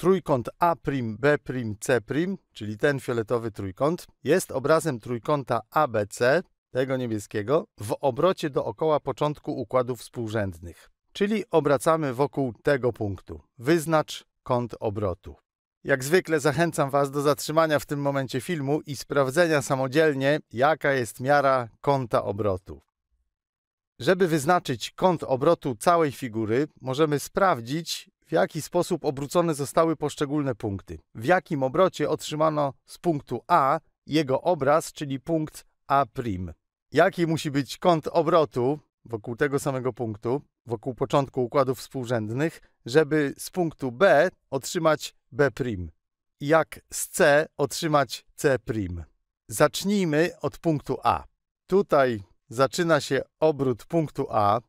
Trójkąt A'B'C', czyli ten fioletowy trójkąt, jest obrazem trójkąta ABC, tego niebieskiego, w obrocie dookoła początku układu współrzędnych. Czyli obracamy wokół tego punktu. Wyznacz kąt obrotu. Jak zwykle zachęcam Was do zatrzymania w tym momencie filmu i sprawdzenia samodzielnie, jaka jest miara kąta obrotu. Żeby wyznaczyć kąt obrotu całej figury, możemy sprawdzić, w jaki sposób obrócone zostały poszczególne punkty, w jakim obrocie otrzymano z punktu A jego obraz, czyli punkt A', jaki musi być kąt obrotu wokół tego samego punktu, wokół początku układów współrzędnych, żeby z punktu B otrzymać B', jak z C otrzymać C'. Zacznijmy od punktu A. Tutaj zaczyna się obrót punktu A,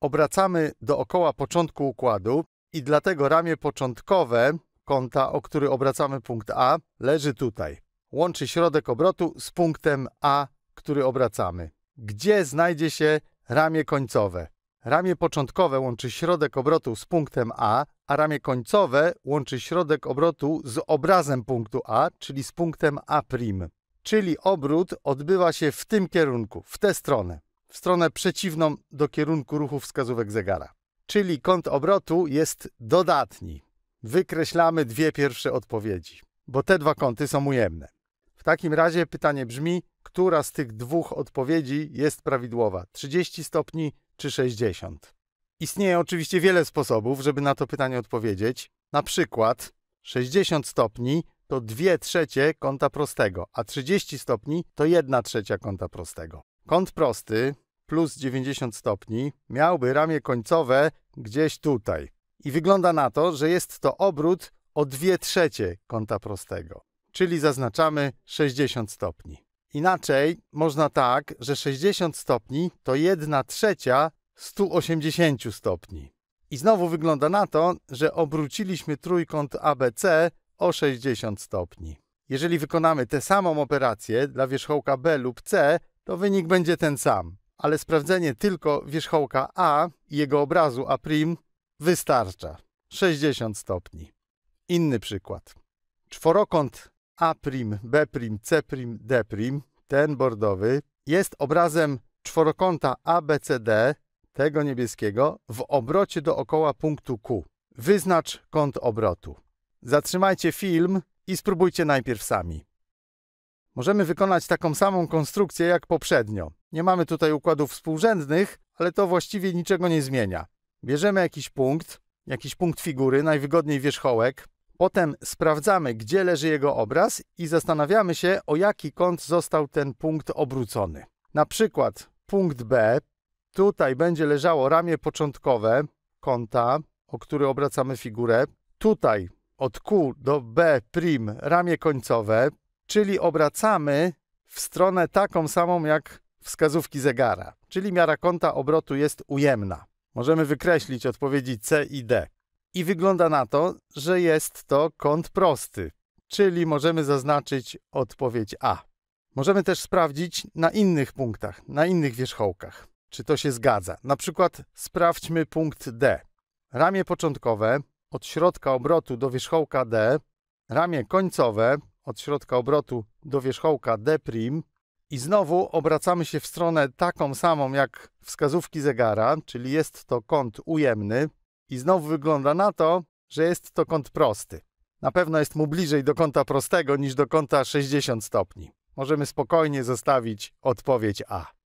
obracamy dookoła początku układu, i dlatego ramię początkowe konta, o który obracamy punkt A, leży tutaj. Łączy środek obrotu z punktem A, który obracamy. Gdzie znajdzie się ramię końcowe? Ramię początkowe łączy środek obrotu z punktem A, a ramię końcowe łączy środek obrotu z obrazem punktu A, czyli z punktem A'. Czyli obrót odbywa się w tym kierunku, w tę stronę, w stronę przeciwną do kierunku ruchu wskazówek zegara czyli kąt obrotu jest dodatni. Wykreślamy dwie pierwsze odpowiedzi, bo te dwa kąty są ujemne. W takim razie pytanie brzmi, która z tych dwóch odpowiedzi jest prawidłowa: 30 stopni czy 60? Istnieje oczywiście wiele sposobów, żeby na to pytanie odpowiedzieć. Na przykład 60 stopni to 2 trzecie kąta prostego, a 30 stopni to 1 trzecia kąta prostego. Kąt prosty plus 90 stopni, miałby ramię końcowe gdzieś tutaj. I wygląda na to, że jest to obrót o 2 trzecie kąta prostego, czyli zaznaczamy 60 stopni. Inaczej można tak, że 60 stopni to 1 trzecia 180 stopni. I znowu wygląda na to, że obróciliśmy trójkąt ABC o 60 stopni. Jeżeli wykonamy tę samą operację dla wierzchołka B lub C, to wynik będzie ten sam, ale sprawdzenie tylko wierzchołka A i jego obrazu A' wystarcza. 60 stopni. Inny przykład. Czworokąt A', B', C', D', ten bordowy, jest obrazem czworokąta ABCD, tego niebieskiego, w obrocie dookoła punktu Q. Wyznacz kąt obrotu. Zatrzymajcie film i spróbujcie najpierw sami. Możemy wykonać taką samą konstrukcję jak poprzednio. Nie mamy tutaj układów współrzędnych, ale to właściwie niczego nie zmienia. Bierzemy jakiś punkt, jakiś punkt figury, najwygodniej wierzchołek. Potem sprawdzamy, gdzie leży jego obraz i zastanawiamy się, o jaki kąt został ten punkt obrócony. Na przykład punkt B, tutaj będzie leżało ramię początkowe kąta, o który obracamy figurę. Tutaj od Q do B' ramię końcowe, czyli obracamy w stronę taką samą jak wskazówki zegara, czyli miara kąta obrotu jest ujemna. Możemy wykreślić odpowiedzi C i D. I wygląda na to, że jest to kąt prosty, czyli możemy zaznaczyć odpowiedź A. Możemy też sprawdzić na innych punktach, na innych wierzchołkach, czy to się zgadza. Na przykład sprawdźmy punkt D. Ramię początkowe od środka obrotu do wierzchołka D, ramię końcowe od środka obrotu do wierzchołka deprim i znowu obracamy się w stronę taką samą jak wskazówki zegara, czyli jest to kąt ujemny i znowu wygląda na to, że jest to kąt prosty. Na pewno jest mu bliżej do kąta prostego niż do kąta 60 stopni. Możemy spokojnie zostawić odpowiedź A.